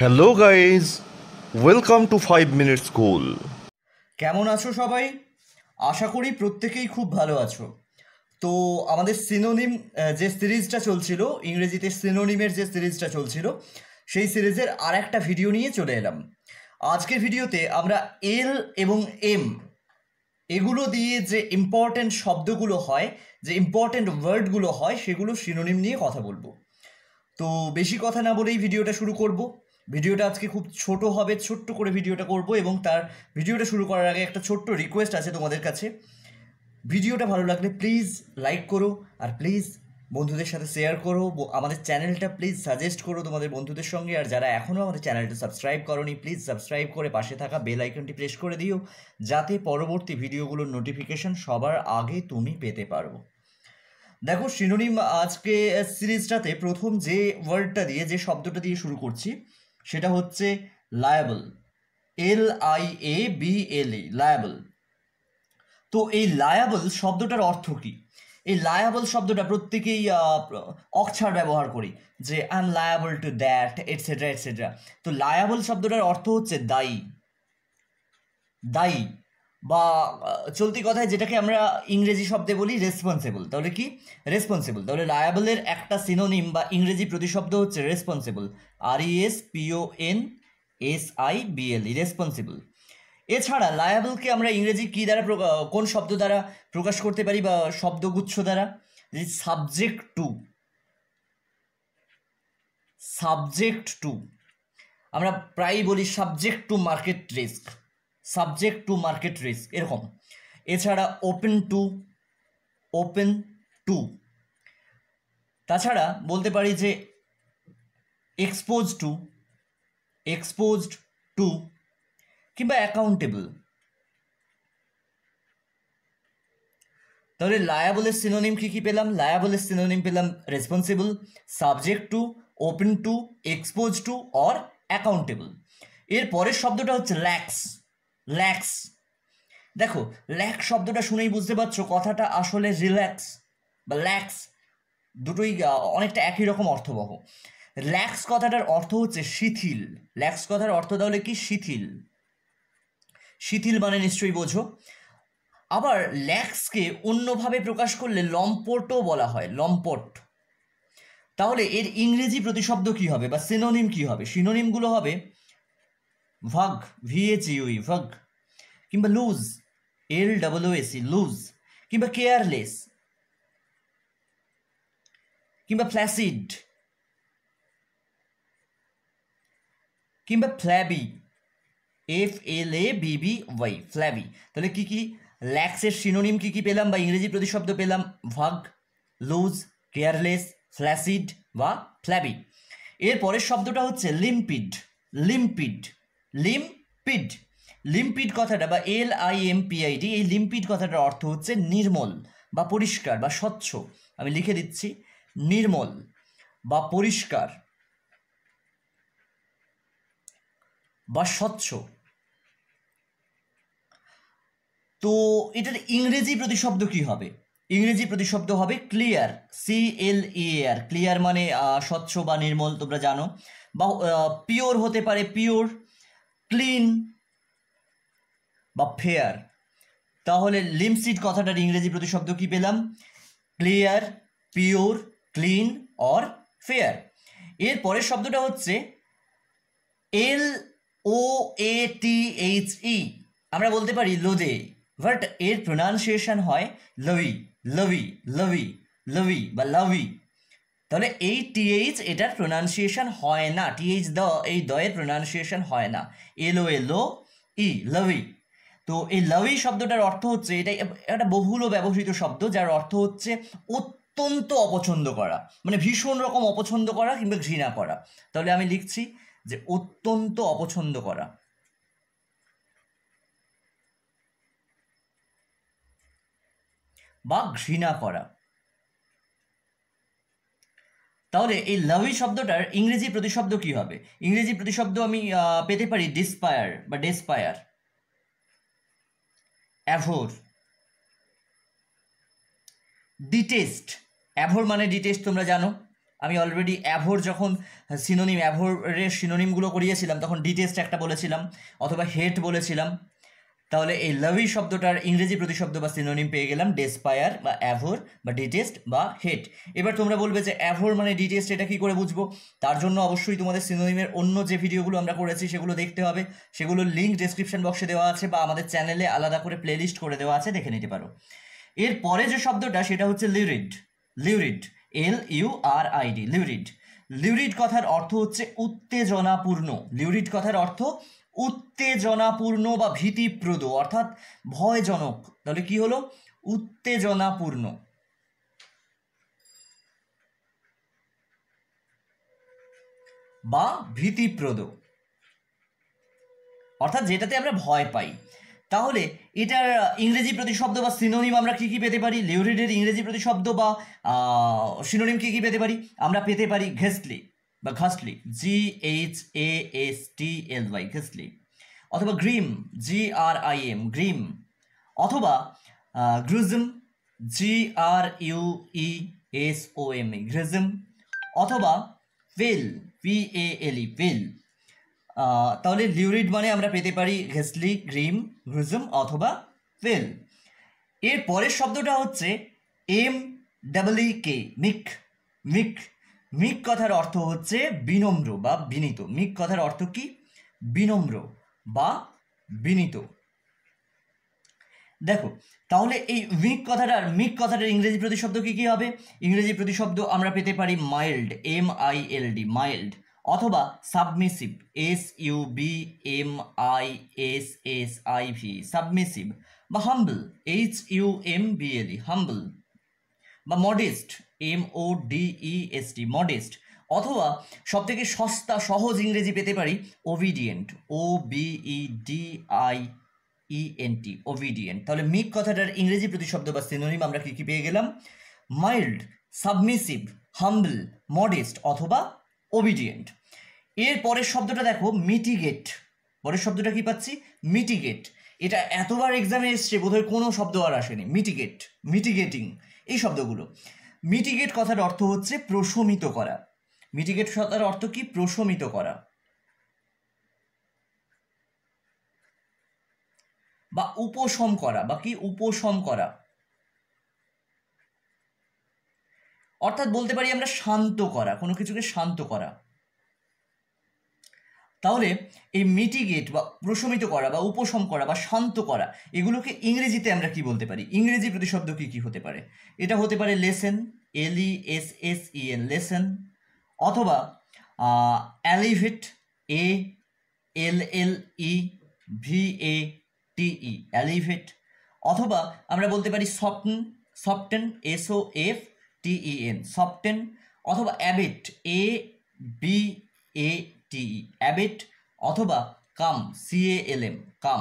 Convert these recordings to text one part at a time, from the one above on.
hello guys welcome to five minute school কেমন আছো সবাই আশা করি প্রত্যেকেই খুব ভালো আছো তো আমাদের সিনোনিম যে সিরিজটা চলছিল ইংরেজিতে সিনোনিমের যে সিরিজটা চলছিল সেই সিরিজের আর একটা ভিডিও নিয়ে চলে এলাম আজকের ভিডিওতে আমরা এল এবং এম এগুলো দিয়ে যে ইম্পর্ট্যান্ট শব্দগুলো হয় যে ইম্পর্ট্যান্ট ওয়ার্ডগুলো হয় সেগুলো সিনোনিম নিয়ে কথা বলবো তো বেশি কথা না বলেই ভিডিওটা শুরু করবো ভিডিওটা আজকে খুব ছোট হবে ছোট্ট করে ভিডিওটা করব এবং তার ভিডিওটা শুরু করার আগে একটা ছোট্ট রিকোয়েস্ট আছে তোমাদের কাছে ভিডিওটা ভালো লাগলে প্লিজ লাইক করো আর প্লিজ বন্ধুদের সাথে শেয়ার করো আমাদের চ্যানেলটা প্লিজ সাজেস্ট করো তোমাদের বন্ধুদের সঙ্গে আর যারা এখনও আমাদের চ্যানেলটা সাবস্ক্রাইব করনি প্লিজ সাবস্ক্রাইব করে পাশে থাকা বেল আইকনটি প্রেস করে দিও যাতে পরবর্তী ভিডিওগুলোর নোটিফিকেশন সবার আগে তুমি পেতে পারো দেখো সিনোনিম আজকে সিরিজটাতে প্রথম যে ওয়ার্ডটা দিয়ে যে শব্দটা দিয়ে শুরু করছি সেটা হচ্ছে liable L I A B L A liable তো এই লায়াবল শব্দটার অর্থ কী এই লায়াবল শব্দটা প্রত্যেকেই অক্ষার ব্যবহার করি যে I am liable to that etcetera etcetera তো লায়াবল শব্দটার অর্থ হচ্ছে দায়ী দায়ী বা চলতি কথায় যেটাকে আমরা ইংরেজি শব্দে বলি রেসপন্সিবল তাহলে কি রেসপন্সিবল তাহলে লায়াবলের একটা সিনোনিম বা ইংরেজি প্রতিশব্দ হচ্ছে responsible R E S P O N S I B L responsible এছাড়া লায়াবলকে আমরা ইংরেজি কী দ্বারা কোন শব্দ দ্বারা প্রকাশ করতে পারি বা শব্দগুচ্ছ দ্বারা যে সাবজেক্ট টু সাবজেক্ট টু আমরা প্রায়ই বলি subject to market risk subject to market risk এরকম এছাড়া ওপেন টু ওপেন টু তাছাড়া বলতে পারি যে এক্সপোজ টু এক্সপোজড টু কিংবা অ্যাকাউন্টেবল তাহলে লায়াবলের সিনোনিম কী কী পেলাম লায়াবলের সিনোনিম পেলাম responsible subject to open to expose to or accountable এর পরের শব্দটা হচ্ছে ল্যাক্স ল্যাক্স দেখো ল্যাক শব্দটা শুনেই বুঝতে পারছো কথাটা আসলে রিল্যাক্স বা ল্যাক্স দুটোই অনেকটা একই রকম অর্থবহ ল্যাক্স কথাটার অর্থ হচ্ছে শিথিল ল্যাক্স কথার অর্থ তাহলে কি শিথিল শিথিল মানে নিশ্চয়ই বোঝো আবার ল্যাক্সকে অন্যভাবে প্রকাশ করলে লম্পটও বলা হয় লম্পট তাহলে এর ইংরেজি প্রতিশব্দ কী হবে বা সিনোনিম কী হবে সিনোনিমগুলো হবে ভাগ ভিএচইউই ভাগ কিংবা loose L W A C loose কিংবা কেয়ারলেস কিংবা ফ্ল্যাসিড কিংবা flabby F L A B B Y flabby তাহলে কী কী ল্যাক্সের সিনোনিম কী কী পেলাম বা ইংরেজি প্রতিশব্দ পেলাম ভাগ লুজ কেয়ারলেস ফ্ল্যাসিড বা ফ্ল্যাবি এর পরের শব্দটা হচ্ছে লিম্পিড লিম্পিড লিম্পিড লিমপিড কথাটা বা L I M P I এই লিমপিড কথাটার অর্থ হচ্ছে নির্মল বা পরিষ্কার বা স্বচ্ছ আমি লিখে দিচ্ছি নির্মল বা পরিষ্কার বা স্বচ্ছ তো এটার ইংরেজি প্রতিশব্দ কি হবে ইংরেজি প্রতিশব্দ হবে clear C L R clear মানে স্বচ্ছ বা নির্মল তোমরা জানো বা পিওর হতে পারে পিওর ক্লিন বা ফেয়ার তাহলে লিমসিড কথাটার ইংরেজি প্রতিশব্দ কি পেলাম clear pure clean or fair এর পরের শব্দটা হচ্ছে এল ও এ টি এইচ ই আমরা বলতে পারি লোদে বাট এর প্রোনাউন্সিয়েশন হয় লভি লভি লভি লভি বা লাভি তাহলে এই টিএইচ এটার প্রোনাউন্সিয়েশন হয় না টিএইচ দ এই দয়ের প্রোনাউন্সিয়েশন হয় না এলো এলো ই লভি তো এই লভি শব্দটার অর্থ হচ্ছে এটা একটা বহুল ব্যবহৃত শব্দ যার অর্থ হচ্ছে অত্যন্ত অপছন্দ করা মানে ভীষণ রকম অপছন্দ করা কিংবা ঘৃণা করা তাহলে আমি লিখছি যে অত্যন্ত অপছন্দ করা বা ঘৃণা করা তাহলে এই লাভি শব্দটার ইংরেজি প্রতিশব্দ কি হবে ইংরেজি প্রতিশব্দ আমি পেতে পারি ডিসপায়ার বা ডেসপায়ার অ্যাভোর ডিটেস্ট অ্যাভোর মানে ডিটেস্ট তোমরা জানো আমি অলরেডি অ্যাভোর যখন সিনোনিম অ্যাভোরের সিনোনিমগুলো করিয়েছিলাম তখন ডিটেস্ট একটা বলেছিলাম অথবা হেট বলেছিলাম তাহলে এই লাভি শব্দটার ইংরেজি প্রতিশব্দ বা সিনোনিম পেয়ে গেলাম ডেসপায়ার বা অ্যাভোর বা ডিটেস্ট বা হেট এবার তোমরা বলবে যে অ্যাভোর মানে ডিটেস্ট এটা কী করে বুঝবো তার জন্য অবশ্যই তোমাদের সিনোনিমের অন্য যে ভিডিওগুলো আমরা করেছি সেগুলো দেখতে হবে সেগুলোর লিঙ্ক ডেসক্রিপশন বক্সে দেওয়া আছে বা আমাদের চ্যানেলে আলাদা করে প্লেলিস্ট করে দেওয়া আছে দেখে নিতে পারো এর পরে যে শব্দটা সেটা হচ্ছে লিউরিড লিউরিড এল ইউ আর আইডি লিউরিড লিউরিড কথার অর্থ হচ্ছে উত্তেজনাপূর্ণ লিউরিড কথার অর্থ উত্তেজনাপূর্ণ বা ভীতিপ্রদ অর্থাৎ ভয়জনক তাহলে কি হলো উত্তেজনাপূর্ণ বা ভীতিপ্রদ অর্থাৎ যেটাতে আমরা ভয় পাই তাহলে এটার ইংরেজি প্রতিশব্দ বা সিনোনিম আমরা কী কী পেতে পারি লিউরিডের ইংরেজি প্রতিশব্দ বা সিনোনিম কী কী পেতে পারি আমরা পেতে পারি ঘেস্টলি বা ঘাসলি G H A S T L Y ঘাসলি অথবা Grimm G R I M Grimm অথবা গ্রুজম জি R U E S O M A গ্রুজম অথবা পেল পি এ এল ই পেল তাহলে লিউরিড মানে আমরা পেতে পারি ঘেসলি গ্রিম গ্রুজম অথবা পেল এর পরের শব্দটা হচ্ছে এম ডাবল ই কে মিক মিক মিক কথার অর্থ হচ্ছে বিনম্র বা বিনীত মিক কথার অর্থ কি বিনম্র বা বিনীত দেখো তাহলে এই মিক কথাটার মিক কথাটার ইংরেজি প্রতিশব্দ কি কি হবে ইংরেজি প্রতিশব্দ আমরা পেতে পারি mild M I L D mild অথবা submissive S U B M I S S I V submissive বা humble H U M B L E humble বা modest M O D E S T modest অথবা সবথেকে সস্তা সহজ ইংরেজি পেতে পারি obedient O B E D I E N T obedient তাহলে মিক কথাটার ইংরেজি প্রতিশব্দ বা সিনোনিম আমরা কী কী পেয়ে গেলাম মাইল্ড সাবমিসিভ হাম্বল মডেস্ট অথবা ওবিডিয়েন্ট এর পরের শব্দটা দেখো মিটিগেট পরের শব্দটা কি পাচ্ছি মিটিগেট এটা এতবার এক্সামে এসছে বোধহয় কোনো শব্দ আর আসেনি মিটিগেট মিটিগেটিং এই শব্দগুলো মিটিগেট কথার অর্থ হচ্ছে প্রশমিত করা মিটিগেট কথার অর্থ কি প্রশমিত করা বা উপশম করা বা কি উপশম করা অর্থাৎ বলতে পারি আমরা শান্ত করা কোনো কিছুকে শান্ত করা তাহলে এই মিটিগেট বা প্রশমিত করা বা উপশম করা বা শান্ত করা এগুলোকে ইংরেজিতে আমরা কি বলতে পারি ইংরেজি প্রতিশব্দ কি কি হতে পারে এটা হতে পারে lessen L E S S E N lessen অথবা alleviate A L L E V A টি ই অ্যালিভেট অথবা আমরা বলতে পারি soften soften S O F T E N soften অথবা অ্যাবেট এ বি এ ই অ্যাবেট অথবা কাম সিএএলএম কাম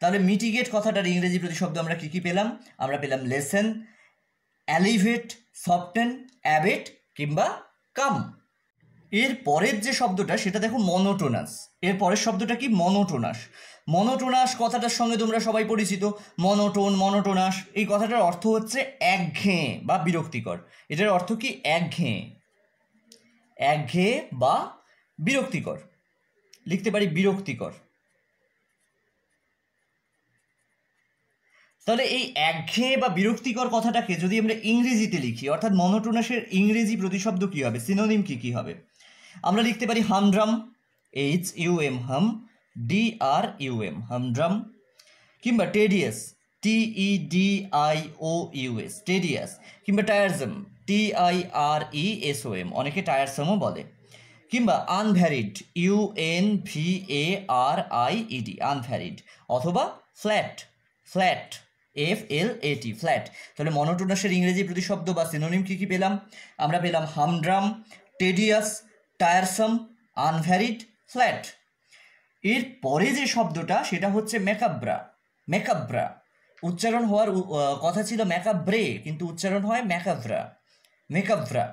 তাহলে মিটিগেট কথাটার ইংরেজি প্রতিশব্দ আমরা কী কী পেলাম আমরা পেলাম লেসেন অ্যালিভেট সফটেন অ্যাবেট কিংবা কাম এর পরের যে শব্দটা সেটা দেখো মনোটোনাস এর পরের শব্দটা কি মনোটোনাস মনোটোনাস কথাটার সঙ্গে তোমরা সবাই পরিচিত মনোটোন মনোটোনাস এই কথাটার অর্থ হচ্ছে একঘেয়ে বা বিরক্তিকর এটার অর্থ কি একঘেয়ে একঘেয়ে বা বিরক্তিকর লিখতে পারি বিরক্তিকর তাহলে এই একঘেয়ে বা বিরক্তিকর কথাটাকে যদি আমরা ইংরেজিতে লিখি অর্থাৎ মনোটোনাসের ইংরেজি প্রতিশব্দ কী হবে সিনোনিম কী কী হবে আমরা লিখতে পারি humdrum H U M hum D R U M humdrum কিংবা tedious T E D I O U S tedious কিংবা tiresome T I R E e S O M অনেকে টায়ারসমও বলে কিংবা unvaried U N V A R I E D unvaried অথবা flat flat F L এটি flat তাহলে মনোটোনাসের ইংরেজি প্রতিশব্দ বা সিনোনিম কী কী পেলাম আমরা পেলাম হামড্রাম টেডিয়াস টায়ারসম আনভ্যারিড ফ্ল্যাট এর পরে যে শব্দটা সেটা হচ্ছে মেকাব্রা মেকাব্রা উচ্চারণ হওয়ার কথা ছিল ম্যাকাব্রে কিন্তু উচ্চারণ হয় macabre macabre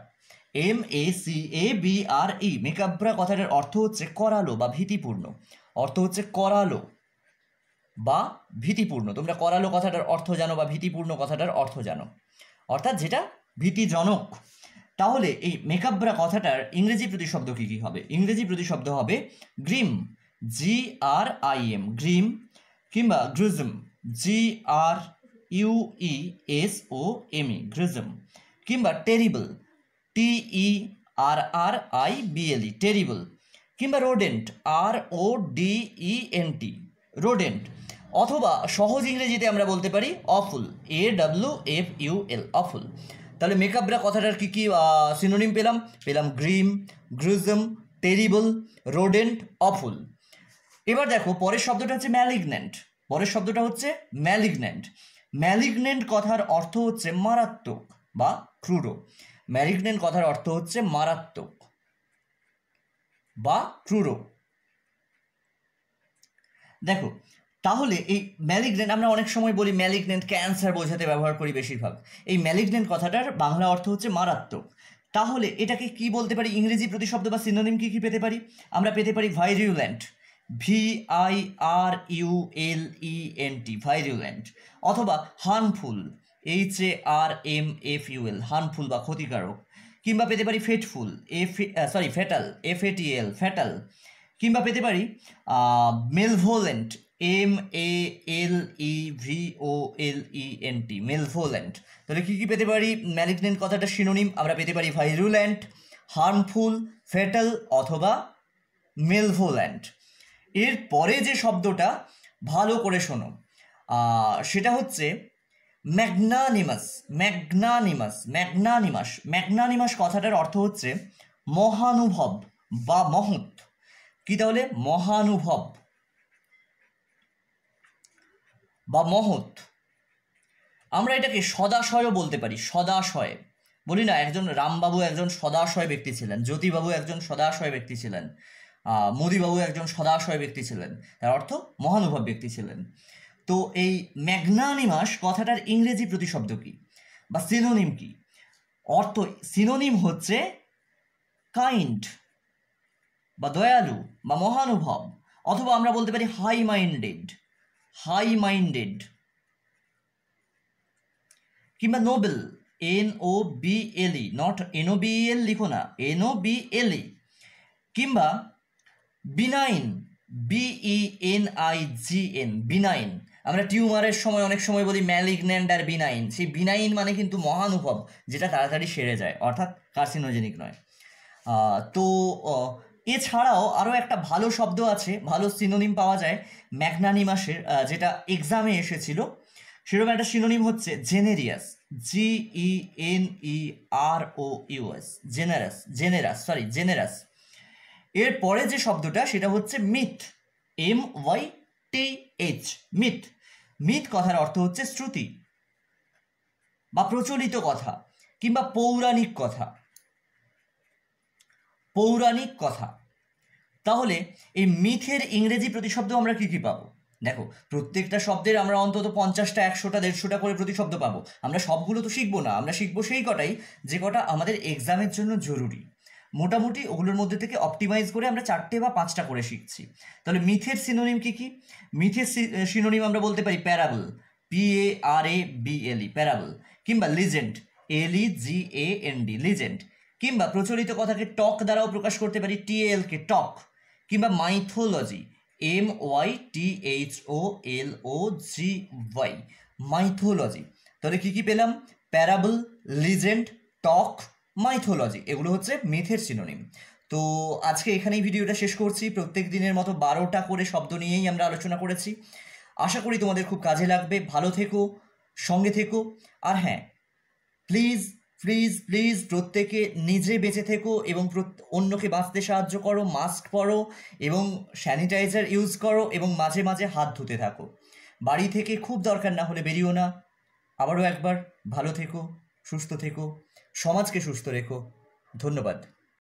M A C A B R E macabre কথাটার অর্থ হচ্ছে করালো বা ভীতিপূর্ণ অর্থ হচ্ছে করালো বা ভীতিপূর্ণ তোমরা করালো কথাটার অর্থ জানো বা ভীতিপূর্ণ কথাটার অর্থ জানো অর্থাৎ যেটা ভীতিজনক তাহলে এই মেকাব্রা কথাটার ইংরেজি প্রতিশব্দ কী কী হবে ইংরেজি প্রতিশব্দ হবে grim G R I M grim কিংবা gruesome G R U E S O M E gruesome কিংবা terrible T E R R I B L E terrible কিংবা rodent R O D E N T rodent অথবা সহজ ইংরেজিতে আমরা বলতে পারি awful A W F U L awful তাহলে মেকআপরা কথাটার কী কী সিনোনিম পেলাম পেলাম grim gruesome terrible rodent awful এবার দেখো পরের শব্দটা হচ্ছে ম্যালিগন্যান্ট পরের শব্দটা হচ্ছে ম্যালিগনেন্ট ম্যালিগনেন্ট কথার অর্থ হচ্ছে মারাত্মক বা ক্রুড় ম্যালিগনেন্ট কথার অর্থ হচ্ছে মারাত্মক বা ক্রুর দেখো তাহলে এই ম্যালিগনেন্ট আমরা অনেক সময় বলি ম্যালিগনেন্ট ক্যান্সার বোঝাতে ব্যবহার করি বেশিরভাগ এই ম্যালিগনেন্ট কথাটার বাংলা অর্থ হচ্ছে মারাত্মক তাহলে এটাকে কি বলতে পারি ইংরেজি প্রতিশব্দ বা সিনোনিম কী কী পেতে পারি আমরা পেতে পারি virulent V I R U L E N T virulent অথবা harmful H A R M F U L harmful বা ক্ষতিকারক কিংবা পেতে পারি fateful F sorry fatal F L fatal কিংবা পেতে পারি malevolent M A L E V O L E N T malevolent তাহলে কী কী পেতে পারি ম্যালিগনেন্ট কথাটা সিনোনিম আমরা পেতে পারি ভাইরুল্যান্ট হার্মফুল ফ্যাটাল অথবা মেলভোল্যান্ট এর পরে যে শব্দটা ভালো করে শোনো সেটা হচ্ছে ম্যাগনানিমাস ম্যাগনানিমাস ম্যাগনানিমাস ম্যাগনানিমাস কথাটার অর্থ হচ্ছে মহানুভব বা মহৎ কি তাহলে মহানুভব বা মহৎ আমরা এটাকে সদাশয়ও বলতে পারি সদাশয় বলি না একজন রামবাবু একজন সদাশয় ব্যক্তি ছিলেন জ্যোতিবাবু একজন সদাশয় ব্যক্তি ছিলেন মোদিবাবু একজন সদাশয় ব্যক্তি ছিলেন তার অর্থ মহানুভব ব্যক্তি ছিলেন তো এই ম্যাগনানিমাস কথাটার ইংরেজি প্রতিশব্দ কী বা সিনোনিম কী অর্থ সিনোনিম হচ্ছে কাইন্ড বা দয়ালু বা মহানুভব অথবা আমরা বলতে পারি হাই মাইন্ডেড হাই মাইন্ডেড কিংবা noble N O B L E not N O B L লিখো না এন ও বি এলই কিংবা benign B E N I G N benign আমরা টিউমারের সময় অনেক সময় বলি ম্যালিগন্যান্ট আর বিনাইন সেই বিনাইন মানে কিন্তু মহানুভব যেটা তাড়াতাড়ি সেরে যায় অর্থাৎ কার্সিনোজেনিক নয় তো এছাড়াও আরও একটা ভালো শব্দ আছে ভালো সিনোনিম পাওয়া যায় ম্যাগনানিমাসের যেটা এক্সামে এসেছিল সেরকম একটা সিনোনিম হচ্ছে generous G E N E R O U S generous generous sorry generous এর পরে যে শব্দটা সেটা হচ্ছে myth M Y T H myth myth কথার অর্থ হচ্ছে শ্রুতি বা প্রচলিত কথা কিংবা পৌরাণিক কথা পৌরাণিক কথা তাহলে এই মিথের ইংরেজি প্রতিশব্দ আমরা কী কী পাবো দেখো প্রত্যেকটা শব্দের আমরা অন্তত পঞ্চাশটা একশোটা দেড়শোটা করে প্রতিশব্দ পাবো আমরা সবগুলো তো শিখবো না আমরা শিখবো সেই কটাই যে কটা আমাদের এক্সামের জন্য জরুরি মোটামুটি ওগুলোর মধ্যে থেকে অপটিমাইজ করে আমরা চারটে বা পাঁচটা করে শিখছি তাহলে মিথের সিনোনিম কি কি মিথের সিনোনিম আমরা বলতে পারি parable P A R A B L E parable কিংবা legend L E G A N D legend কিংবা প্রচলিত কথাকে টক দ্বারাও প্রকাশ করতে পারি টি এল কে টক কিংবা mythology M Y T H O L O G Y mythology তাহলে কী কী পেলাম প্যারাবল লিজেন্ড টক মাইথোলজি এগুলো হচ্ছে মেথের সিনোনিম তো আজকে এখানেই ভিডিওটা শেষ করছি প্রত্যেক দিনের মতো বারোটা করে শব্দ নিয়েই আমরা আলোচনা করেছি আশা করি তোমাদের খুব কাজে লাগবে ভালো থেকো সঙ্গে থেকো আর হ্যাঁ প্লিজ প্লিজ প্লিজ প্রত্যেকে নিজে বেঁচে থেকো এবং অন্যকে বাঁচতে সাহায্য করো মাস্ক পরো এবং স্যানিটাইজার ইউজ করো এবং মাঝে মাঝে হাত ধুতে থাকো বাড়ি থেকে খুব দরকার না হলে বেরিও না আবারও একবার ভালো থেকো সুস্থ থেকো সমাজকে সুস্থ রেখো ধন্যবাদ